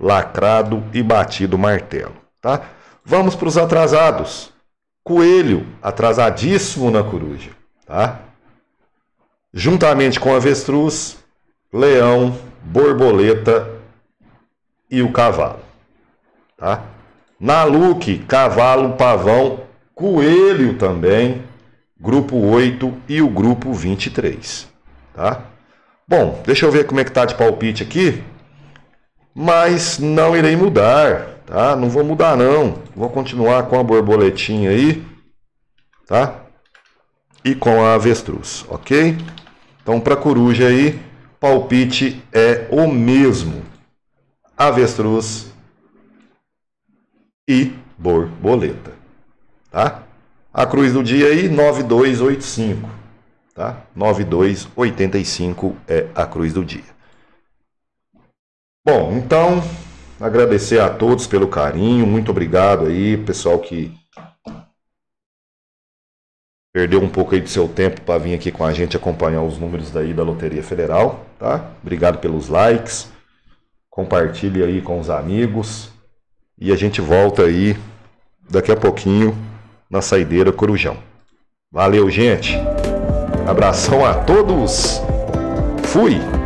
lacrado e batido martelo. Tá? Vamos para os atrasados. Coelho, atrasadíssimo na coruja. Tá? Juntamente com avestruz, leão, borboleta e o cavalo. Tá? Naluque, cavalo, pavão, coelho também, grupo 8 e o grupo 23. Tá? Bom, deixa eu ver como é que tá de palpite aqui mas não irei mudar, tá? Não vou mudar não. Vou continuar com a borboletinha aí, tá? E com a avestruz, ok? Então para coruja aí, palpite é o mesmo. Avestruz e borboleta, tá? A cruz do dia aí 9285, tá? 9285 é a cruz do dia. Bom, então, agradecer a todos pelo carinho, muito obrigado aí, pessoal que perdeu um pouco aí do seu tempo para vir aqui com a gente acompanhar os números daí da Loteria Federal, tá? Obrigado pelos likes, compartilhe aí com os amigos e a gente volta aí daqui a pouquinho na saideira Corujão. Valeu, gente. Abração a todos. Fui.